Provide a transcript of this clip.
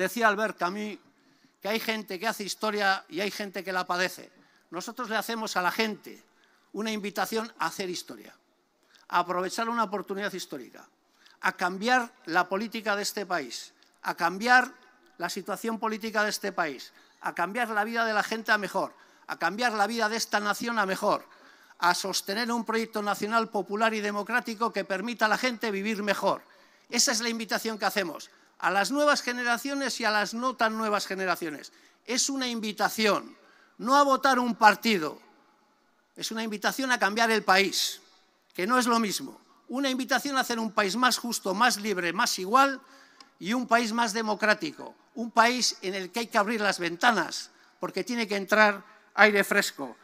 Decía Albert Camus que hay gente que hace historia y hay gente que la padece. Nosotros le hacemos a la gente una invitación a hacer historia, a aprovechar una oportunidad histórica, a cambiar la política de este país, a cambiar la situación política de este país, a cambiar la vida de la gente a mejor, a cambiar la vida de esta nación a mejor, a sostener un proyecto nacional popular y democrático que permita a la gente vivir mejor. Esa es la invitación que hacemos a las nuevas generaciones y a las no tan nuevas generaciones. Es una invitación, no a votar un partido, es una invitación a cambiar el país, que no es lo mismo. Una invitación a hacer un país más justo, más libre, más igual y un país más democrático, un país en el que hay que abrir las ventanas porque tiene que entrar aire fresco.